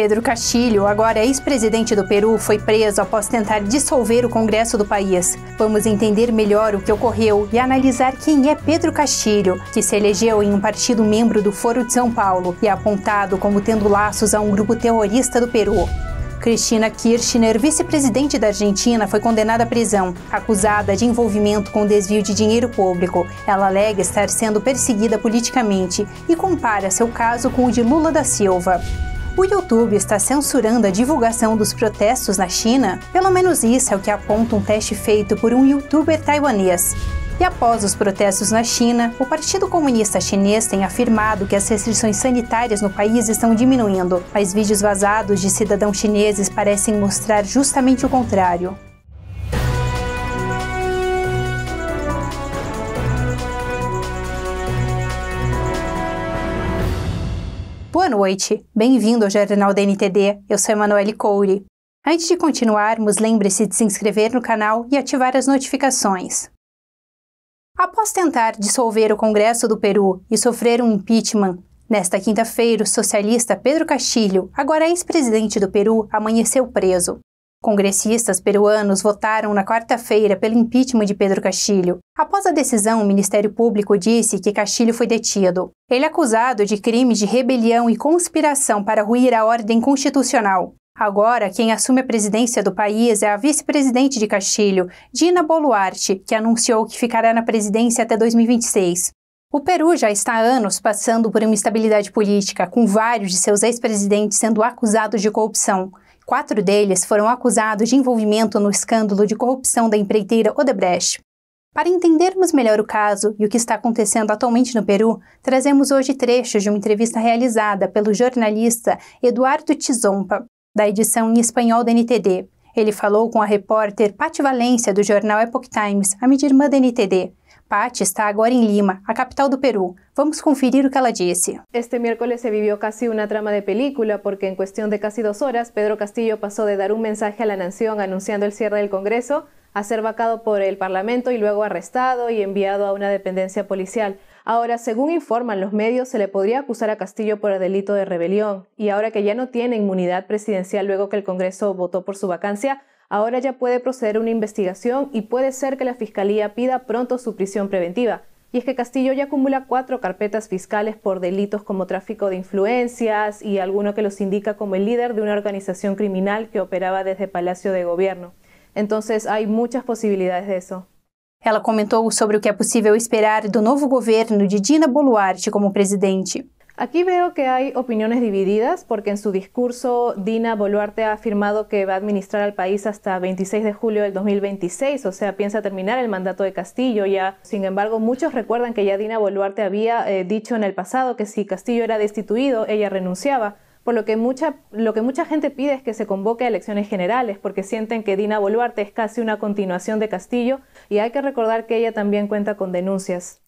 Pedro Castilho, agora ex-presidente do Peru, foi preso após tentar dissolver o Congresso do país. Vamos entender melhor o que ocorreu e analisar quem é Pedro Castilho, que se elegeu em um partido membro do Foro de São Paulo e é apontado como tendo laços a um grupo terrorista do Peru. Cristina Kirchner, vice-presidente da Argentina, foi condenada à prisão, acusada de envolvimento com desvio de dinheiro público. Ela alega estar sendo perseguida politicamente e compara seu caso com o de Lula da Silva o YouTube está censurando a divulgação dos protestos na China? Pelo menos isso é o que aponta um teste feito por um youtuber taiwanês. E após os protestos na China, o Partido Comunista Chinês tem afirmado que as restrições sanitárias no país estão diminuindo, mas vídeos vazados de cidadãos chineses parecem mostrar justamente o contrário. Boa noite, bem-vindo ao Jornal da NTD, eu sou Emanuele Couri. Antes de continuarmos, lembre-se de se inscrever no canal e ativar as notificações. Após tentar dissolver o Congresso do Peru e sofrer um impeachment, nesta quinta-feira, o socialista Pedro Castilho, agora ex-presidente do Peru, amanheceu preso. Congressistas peruanos votaram na quarta-feira pelo impeachment de Pedro Castilho. Após a decisão, o Ministério Público disse que Castilho foi detido. Ele é acusado de crimes de rebelião e conspiração para ruir a ordem constitucional. Agora, quem assume a presidência do país é a vice-presidente de Castilho, Dina Boluarte, que anunciou que ficará na presidência até 2026. O Peru já está há anos passando por uma instabilidade política, com vários de seus ex-presidentes sendo acusados de corrupção. Quatro deles foram acusados de envolvimento no escândalo de corrupção da empreiteira Odebrecht. Para entendermos melhor o caso e o que está acontecendo atualmente no Peru, trazemos hoje trechos de uma entrevista realizada pelo jornalista Eduardo Tizompa, da edição em espanhol da NTD. Ele falou com a repórter Patti Valência, do jornal Epoch Times, a minha da NTD, Patti está ahora en em Lima, la capital do Perú. Vamos conferir lo que ella disse. Este miércoles se vivió casi una trama de película porque en cuestión de casi dos horas Pedro Castillo pasó de dar un mensaje a la nación anunciando el cierre del Congreso a ser vacado por el Parlamento y luego arrestado y enviado a una dependencia policial. Ahora, según informan los medios, se le podría acusar a Castillo por delito de rebelión y ahora que ya no tiene inmunidad presidencial luego que el Congreso votó por su vacancia, Ahora ya puede proceder una investigación y puede ser que la Fiscalía pida pronto su prisión preventiva. Y es que Castillo ya acumula cuatro carpetas fiscales por delitos como tráfico de influencias y alguno que los indica como el líder de una organización criminal que operaba desde Palacio de Gobierno. Entonces hay muchas posibilidades de eso. Ela comentó sobre lo que es posible esperar del novo gobierno de Dina Boluarte como presidente. Aquí veo que hay opiniones divididas porque en su discurso Dina Boluarte ha afirmado que va a administrar al país hasta 26 de julio del 2026, o sea, piensa terminar el mandato de Castillo ya. Sin embargo, muchos recuerdan que ya Dina Boluarte había eh, dicho en el pasado que si Castillo era destituido, ella renunciaba. Por lo que, mucha, lo que mucha gente pide es que se convoque a elecciones generales, porque sienten que Dina Boluarte es casi una continuación de Castillo, y hay que recordar que ella también cuenta con denuncias.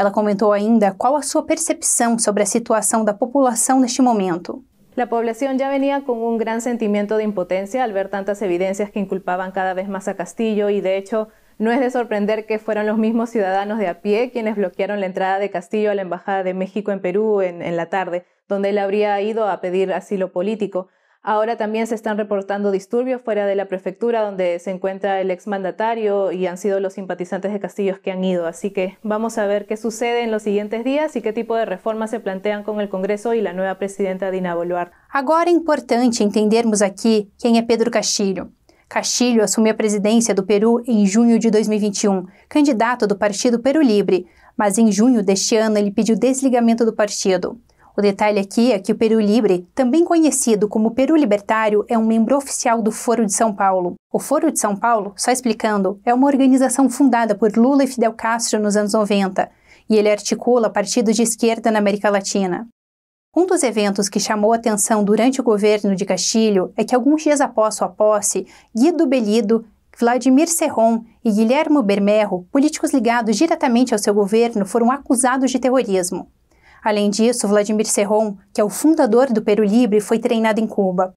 Ela comentó ainda qual a sua percepção sobre a situação da en neste momento. La población ya venía con un gran sentimiento de impotencia al ver tantas evidencias que inculpaban cada vez más a Castillo y de hecho no es de sorprender que fueron los mismos ciudadanos de a pie quienes bloquearon la entrada de Castillo a la Embajada de México en Perú en, en la tarde, donde él habría ido a pedir asilo político. Ahora también se están reportando disturbios fuera de la prefectura donde se encuentra el exmandatario y han sido los simpatizantes de Castillos que han ido. Así que vamos a ver qué sucede en los siguientes días y qué tipo de reformas se plantean con el Congreso y la nueva presidenta Dina Boluarte. Ahora es importante entendermos aquí quién es Pedro Castillo. Castillo asumió a presidência do Perú en em junho de 2021, e e um, candidato do Partido Peru Libre, mas em junho deste ano ele pediu desligamento do partido. O detalhe aqui é que o Peru Libre, também conhecido como Peru Libertário, é um membro oficial do Foro de São Paulo. O Foro de São Paulo, só explicando, é uma organização fundada por Lula e Fidel Castro nos anos 90, e ele articula partidos de esquerda na América Latina. Um dos eventos que chamou atenção durante o governo de Castilho é que alguns dias após sua posse, Guido Belido, Vladimir Serron e Guilhermo Bermerro, políticos ligados diretamente ao seu governo, foram acusados de terrorismo. Além disso, Vladimir Serron, que é o fundador do Peru Libre, foi treinado em Cuba.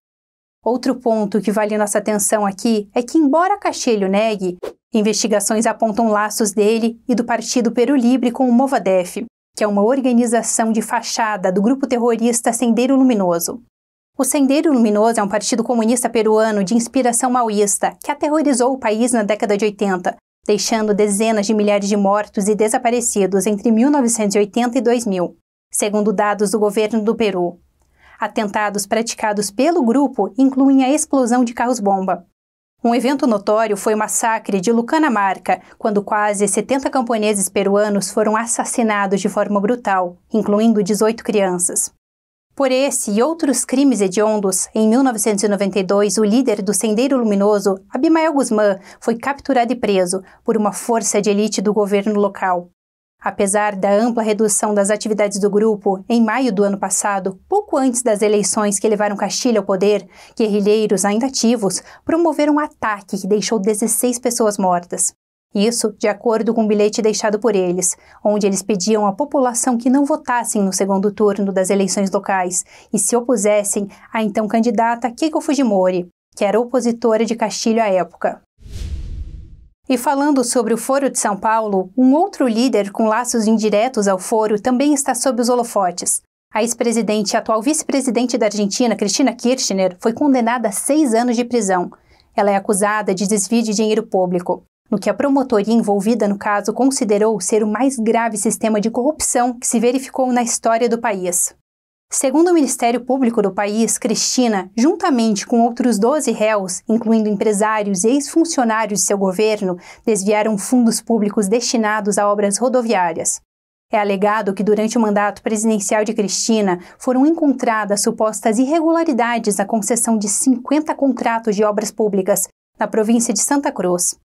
Outro ponto que vale nossa atenção aqui é que, embora Cachelho negue, investigações apontam laços dele e do Partido Peru Libre com o Movadef, que é uma organização de fachada do grupo terrorista Sendeiro Luminoso. O Sendeiro Luminoso é um partido comunista peruano de inspiração maoísta que aterrorizou o país na década de 80, deixando dezenas de milhares de mortos e desaparecidos entre 1980 e 2000 segundo dados do governo do Peru. Atentados praticados pelo grupo incluem a explosão de carros-bomba. Um evento notório foi o massacre de Lucanamarca, quando quase 70 camponeses peruanos foram assassinados de forma brutal, incluindo 18 crianças. Por esse e outros crimes hediondos, em 1992, o líder do Sendeiro Luminoso, Abimael Guzmán, foi capturado e preso por uma força de elite do governo local. Apesar da ampla redução das atividades do grupo em maio do ano passado, pouco antes das eleições que levaram Castilho ao poder, guerrilheiros ainda ativos promoveram um ataque que deixou 16 pessoas mortas. Isso de acordo com um bilhete deixado por eles, onde eles pediam à população que não votassem no segundo turno das eleições locais e se opusessem à então candidata Keiko Fujimori, que era opositora de Castilho à época. E falando sobre o Foro de São Paulo, um outro líder com laços indiretos ao Foro também está sob os holofotes. A ex-presidente e atual vice-presidente da Argentina, Cristina Kirchner, foi condenada a seis anos de prisão. Ela é acusada de desvio de dinheiro público, no que a promotoria envolvida no caso considerou ser o mais grave sistema de corrupção que se verificou na história do país. Segundo o Ministério Público do país, Cristina, juntamente com outros 12 réus, incluindo empresários e ex-funcionários de seu governo, desviaram fundos públicos destinados a obras rodoviárias. É alegado que durante o mandato presidencial de Cristina foram encontradas supostas irregularidades na concessão de 50 contratos de obras públicas na província de Santa Cruz.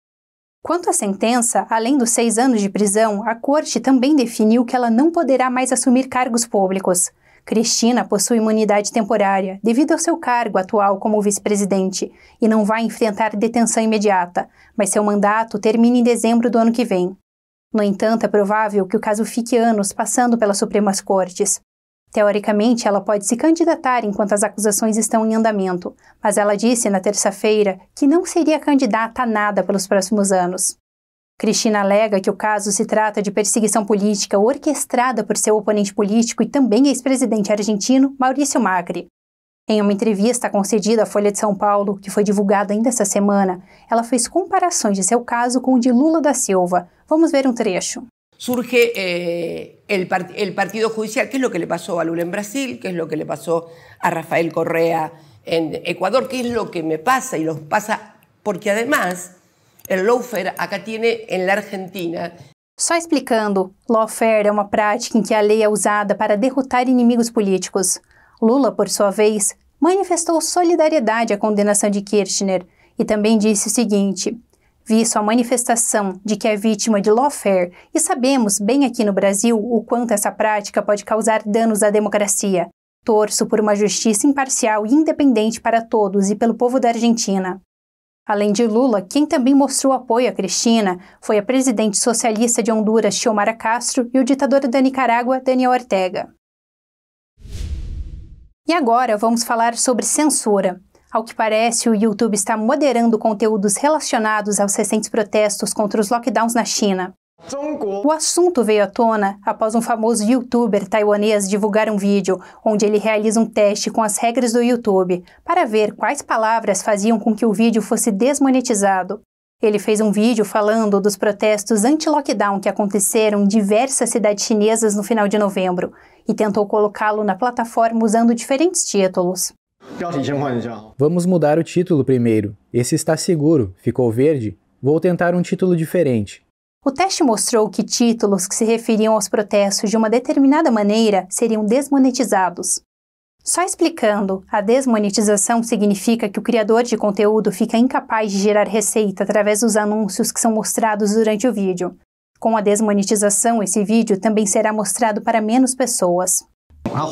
Quanto à sentença, além dos seis anos de prisão, a corte também definiu que ela não poderá mais assumir cargos públicos. Cristina possui imunidade temporária devido ao seu cargo atual como vice-presidente e não vai enfrentar detenção imediata, mas seu mandato termina em dezembro do ano que vem. No entanto, é provável que o caso fique anos passando pelas Supremas Cortes. Teoricamente, ela pode se candidatar enquanto as acusações estão em andamento, mas ela disse na terça-feira que não seria candidata a nada pelos próximos anos. Cristina alega que o caso se trata de perseguição política orquestrada por seu oponente político e também ex-presidente argentino, Maurício Macri. Em uma entrevista concedida à Folha de São Paulo, que foi divulgada ainda essa semana, ela fez comparações de seu caso com o de Lula da Silva. Vamos ver um trecho. Surge eh, el, el Partido Judicial, que é o que le passou a Lula em Brasil, que é o que le passou a Rafael Correa em Equador, que é o que me passa e los passa, porque además El lawfare acá tiene en la Argentina só explicando, lawfare é uma prática em que a lei é usada para derrotar inimigos políticos. Lula, por sua vez, manifestou solidariedade à condenação de Kirchner e também disse o seguinte: vi sua manifestação de que é vítima de lawfare e sabemos bem aqui no Brasil o quanto essa prática pode causar danos à democracia. Torço por uma justiça imparcial e independente para todos e pelo povo da Argentina. Além de Lula, quem também mostrou apoio a Cristina foi a presidente socialista de Honduras, Xiomara Castro, e o ditador da Nicarágua, Daniel Ortega. E agora vamos falar sobre censura. Ao que parece, o YouTube está moderando conteúdos relacionados aos recentes protestos contra os lockdowns na China. O assunto veio à tona após um famoso youtuber taiwanês divulgar um vídeo onde ele realiza um teste com as regras do YouTube para ver quais palavras faziam com que o vídeo fosse desmonetizado. Ele fez um vídeo falando dos protestos anti-lockdown que aconteceram em diversas cidades chinesas no final de novembro e tentou colocá-lo na plataforma usando diferentes títulos. Vamos mudar o título primeiro. Esse está seguro, ficou verde. Vou tentar um título diferente. O teste mostrou que títulos que se referiam aos protestos de uma determinada maneira seriam desmonetizados. Só explicando, a desmonetização significa que o criador de conteúdo fica incapaz de gerar receita através dos anúncios que são mostrados durante o vídeo. Com a desmonetização, esse vídeo também será mostrado para menos pessoas. Ah,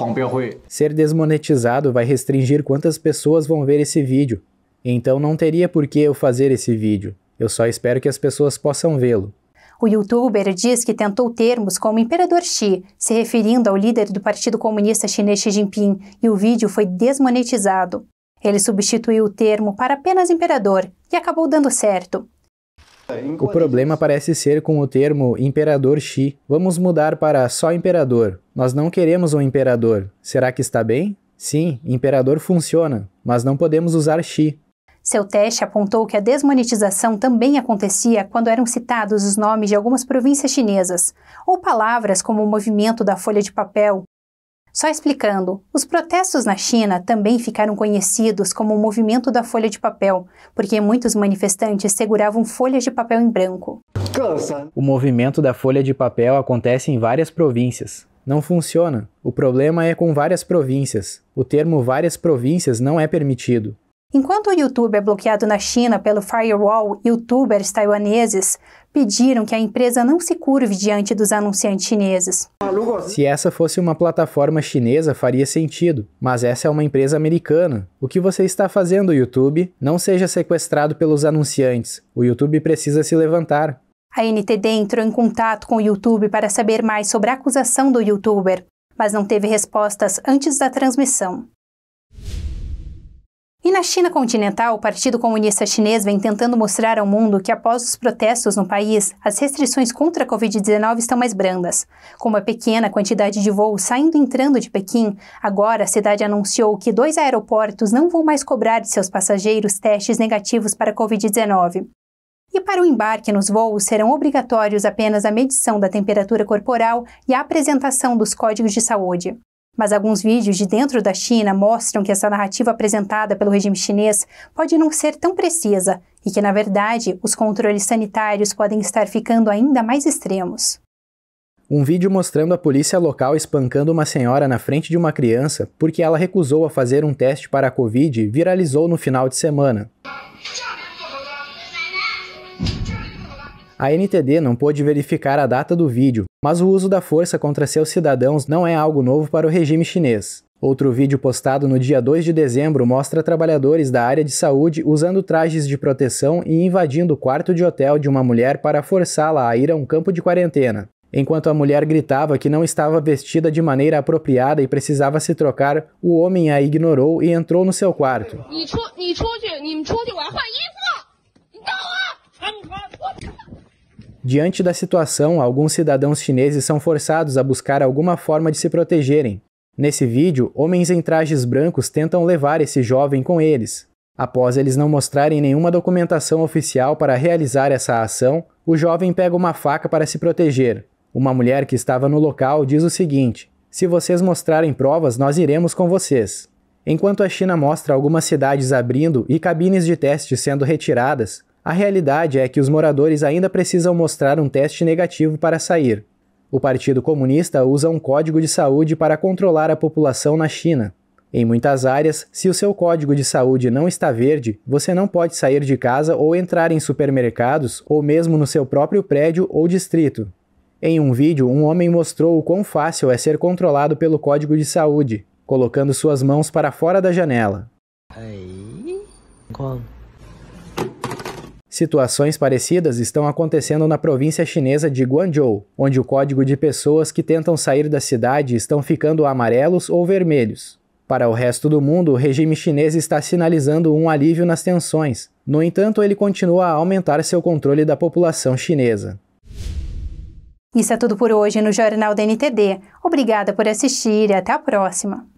Ser desmonetizado vai restringir quantas pessoas vão ver esse vídeo. Então não teria por que eu fazer esse vídeo. Eu só espero que as pessoas possam vê-lo. O youtuber diz que tentou termos como Imperador Xi, se referindo ao líder do Partido Comunista Chinês Xi Jinping, e o vídeo foi desmonetizado. Ele substituiu o termo para apenas imperador e acabou dando certo. O problema parece ser com o termo imperador Xi. Vamos mudar para só imperador. Nós não queremos um imperador. Será que está bem? Sim, imperador funciona, mas não podemos usar Xi. Seu teste apontou que a desmonetização também acontecia quando eram citados os nomes de algumas províncias chinesas, ou palavras como o movimento da folha de papel. Só explicando, os protestos na China também ficaram conhecidos como o movimento da folha de papel, porque muitos manifestantes seguravam folhas de papel em branco. O movimento da folha de papel acontece em várias províncias, não funciona. O problema é com várias províncias. O termo várias províncias não é permitido. Enquanto o YouTube é bloqueado na China pelo firewall, youtubers taiwaneses pediram que a empresa não se curve diante dos anunciantes chineses. Se essa fosse uma plataforma chinesa, faria sentido, mas essa é uma empresa americana. O que você está fazendo, YouTube? Não seja sequestrado pelos anunciantes. O YouTube precisa se levantar. A NTD entrou em contato com o YouTube para saber mais sobre a acusação do youtuber, mas não teve respostas antes da transmissão. E na China continental, o Partido Comunista Chinês vem tentando mostrar ao mundo que, após os protestos no país, as restrições contra a Covid-19 estão mais brandas. Com uma pequena quantidade de voos saindo e entrando de Pequim, agora a cidade anunciou que dois aeroportos não vão mais cobrar de seus passageiros testes negativos para a Covid-19. E para o embarque nos voos serão obrigatórios apenas a medição da temperatura corporal e a apresentação dos códigos de saúde. Mas alguns vídeos de dentro da China mostram que essa narrativa apresentada pelo regime chinês pode não ser tão precisa e que, na verdade, os controles sanitários podem estar ficando ainda mais extremos. Um vídeo mostrando a polícia local espancando uma senhora na frente de uma criança porque ela recusou a fazer um teste para a Covid viralizou no final de semana. A NTD não pôde verificar a data do vídeo, mas o uso da força contra seus cidadãos não é algo novo para o regime chinês. Outro vídeo postado no dia 2 de dezembro mostra trabalhadores da área de saúde usando trajes de proteção e invadindo o quarto de hotel de uma mulher para forçá-la a ir a um campo de quarentena. Enquanto a mulher gritava que não estava vestida de maneira apropriada e precisava se trocar, o homem a ignorou e entrou no seu quarto. Diante da situação, alguns cidadãos chineses são forçados a buscar alguma forma de se protegerem. Nesse vídeo, homens em trajes brancos tentam levar esse jovem com eles. Após eles não mostrarem nenhuma documentação oficial para realizar essa ação, o jovem pega uma faca para se proteger. Uma mulher que estava no local diz o seguinte: Se vocês mostrarem provas, nós iremos com vocês. Enquanto a China mostra algumas cidades abrindo e cabines de teste sendo retiradas, a realidade é que os moradores ainda precisam mostrar um teste negativo para sair. O Partido Comunista usa um código de saúde para controlar a população na China. Em muitas áreas, se o seu código de saúde não está verde, você não pode sair de casa ou entrar em supermercados ou mesmo no seu próprio prédio ou distrito. Em um vídeo, um homem mostrou o quão fácil é ser controlado pelo código de saúde, colocando suas mãos para fora da janela. Aí, como? Situações parecidas estão acontecendo na província chinesa de Guangzhou, onde o código de pessoas que tentam sair da cidade estão ficando amarelos ou vermelhos. Para o resto do mundo, o regime chinês está sinalizando um alívio nas tensões. No entanto, ele continua a aumentar seu controle da população chinesa. Isso é tudo por hoje no Jornal da NTD. Obrigada por assistir e até a próxima!